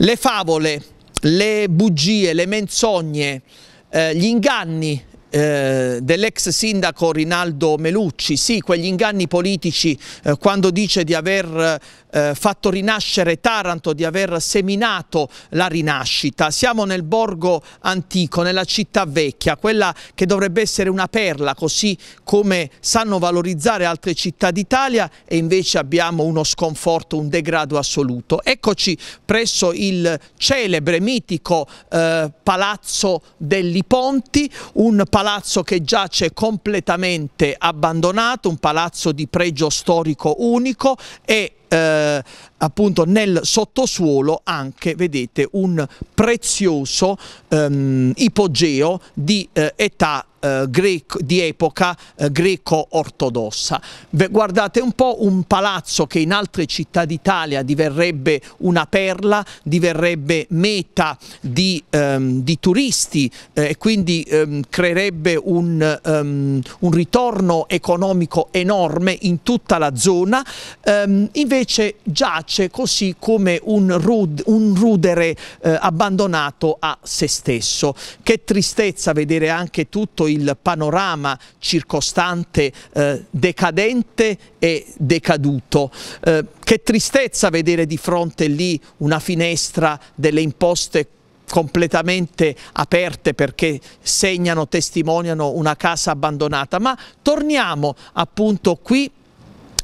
le favole, le bugie, le menzogne, eh, gli inganni eh, dell'ex sindaco Rinaldo Melucci, sì, quegli inganni politici eh, quando dice di aver eh, fatto rinascere Taranto, di aver seminato la rinascita. Siamo nel borgo antico, nella città vecchia, quella che dovrebbe essere una perla, così come sanno valorizzare altre città d'Italia e invece abbiamo uno sconforto, un degrado assoluto. Eccoci presso il celebre, mitico eh, Palazzo degli Ponti, un palazzo palazzo che giace completamente abbandonato, un palazzo di pregio storico unico e eh, appunto nel sottosuolo anche, vedete, un prezioso ehm, ipogeo di eh, età eh, greco, di epoca eh, greco-ortodossa. Guardate un po' un palazzo che in altre città d'Italia diverrebbe una perla, diverrebbe meta di, ehm, di turisti eh, e quindi ehm, creerebbe un, um, un, ritorno economico enorme in tutta la zona. Ehm, invece invece giace così come un, rud, un rudere eh, abbandonato a se stesso. Che tristezza vedere anche tutto il panorama circostante eh, decadente e decaduto. Eh, che tristezza vedere di fronte lì una finestra delle imposte completamente aperte perché segnano, testimoniano una casa abbandonata, ma torniamo appunto qui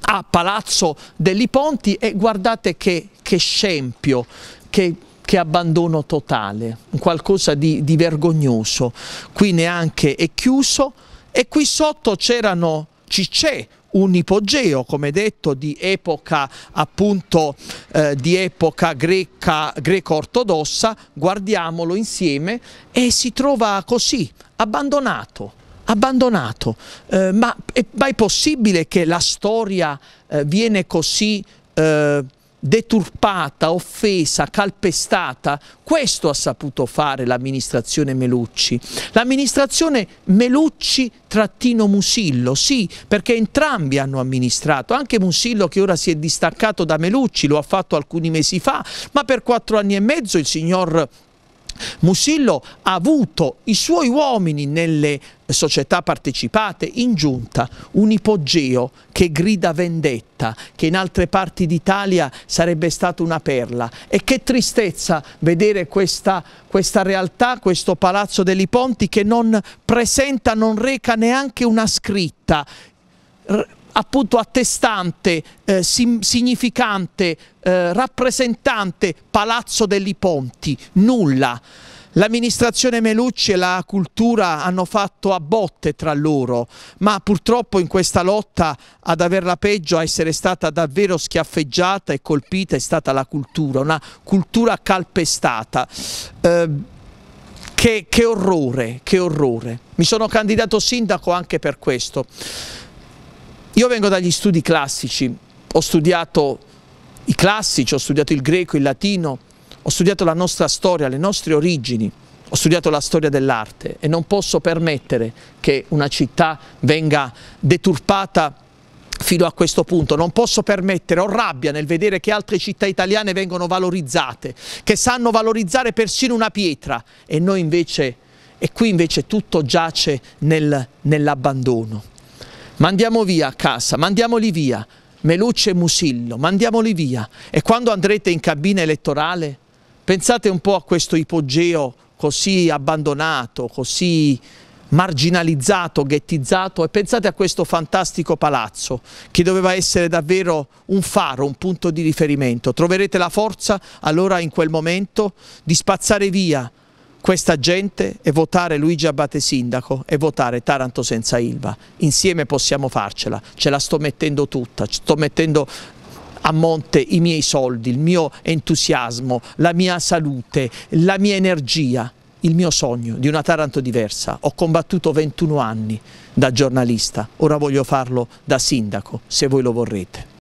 a Palazzo degli Ponti e guardate che, che scempio, che, che, abbandono totale, qualcosa di, di vergognoso. Qui neanche è chiuso e qui sotto c'erano, c'è un ipogeo, come detto, di epoca appunto eh, di epoca greca, greco-ortodossa, guardiamolo insieme e si trova così, abbandonato abbandonato. Eh, ma, è, mai possibile che la storia eh, viene così eh, deturpata, offesa, calpestata? Questo ha saputo fare l'amministrazione Melucci. L'amministrazione Melucci-Musillo, sì, perché entrambi hanno amministrato. Anche Musillo che ora si è distaccato da Melucci, lo ha fatto alcuni mesi fa, ma per quattro anni e mezzo il signor Musillo ha avuto i suoi uomini nelle società partecipate in giunta un ipogeo che grida vendetta, che in altre parti d'Italia sarebbe stata una perla. E che tristezza vedere questa, questa realtà, questo palazzo degli Ponti che non presenta, non reca neanche una scritta appunto attestante, eh, significante, eh, rappresentante Palazzo degli Ponti, nulla. L'amministrazione Melucci e la cultura hanno fatto a botte tra loro, ma purtroppo in questa lotta ad averla peggio, a essere stata davvero schiaffeggiata e colpita è stata la cultura, una cultura calpestata. Eh, che, che orrore, che orrore. Mi sono candidato sindaco anche per questo. Io vengo dagli studi classici, ho studiato i classici, ho studiato il greco, il latino, ho studiato la nostra storia, le nostre origini, ho studiato la storia dell'arte e non posso permettere che una città venga deturpata fino a questo punto, non posso permettere, ho rabbia nel vedere che altre città italiane vengono valorizzate, che sanno valorizzare persino una pietra e noi invece, e qui invece tutto giace nel, nell'abbandono mandiamo via a casa, mandiamoli via, Meluccio e Musillo, mandiamoli via. E quando andrete in cabina elettorale, pensate un po' a questo ipogeo così abbandonato, così marginalizzato, ghettizzato e pensate a questo fantastico palazzo che doveva essere davvero un faro, un punto di riferimento. Troverete la forza allora in quel momento di spazzare via questa gente e votare Luigi Abate Sindaco e votare Taranto senza Ilva. Insieme possiamo farcela, ce la sto mettendo tutta, sto mettendo a monte i miei soldi, il mio entusiasmo, la mia salute, la mia energia, il mio sogno di una Taranto diversa. Ho combattuto 21 anni da giornalista, ora voglio farlo da sindaco, se voi lo vorrete.